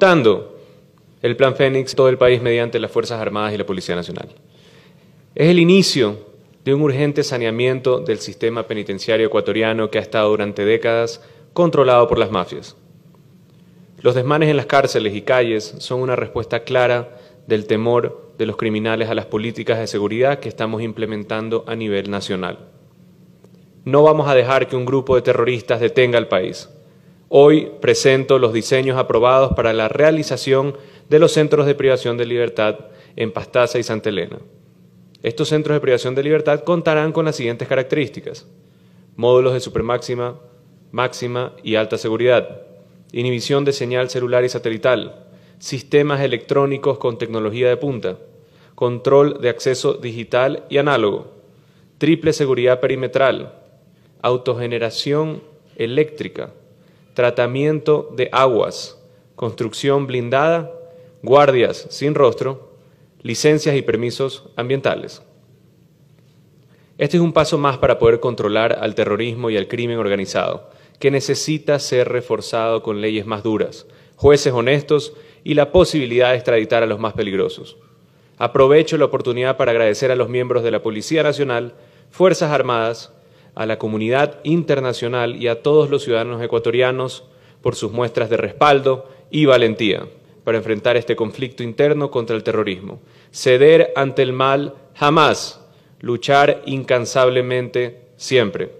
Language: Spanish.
ejecutando el Plan Fénix todo el país mediante las Fuerzas Armadas y la Policía Nacional. Es el inicio de un urgente saneamiento del sistema penitenciario ecuatoriano que ha estado durante décadas controlado por las mafias. Los desmanes en las cárceles y calles son una respuesta clara del temor de los criminales a las políticas de seguridad que estamos implementando a nivel nacional. No vamos a dejar que un grupo de terroristas detenga al país. Hoy presento los diseños aprobados para la realización de los centros de privación de libertad en Pastaza y Santa Elena. Estos centros de privación de libertad contarán con las siguientes características. Módulos de supermáxima, máxima y alta seguridad. Inhibición de señal celular y satelital. Sistemas electrónicos con tecnología de punta. Control de acceso digital y análogo. Triple seguridad perimetral. Autogeneración eléctrica tratamiento de aguas, construcción blindada, guardias sin rostro, licencias y permisos ambientales. Este es un paso más para poder controlar al terrorismo y al crimen organizado, que necesita ser reforzado con leyes más duras, jueces honestos y la posibilidad de extraditar a los más peligrosos. Aprovecho la oportunidad para agradecer a los miembros de la Policía Nacional, Fuerzas Armadas, a la comunidad internacional y a todos los ciudadanos ecuatorianos por sus muestras de respaldo y valentía para enfrentar este conflicto interno contra el terrorismo. Ceder ante el mal jamás, luchar incansablemente siempre.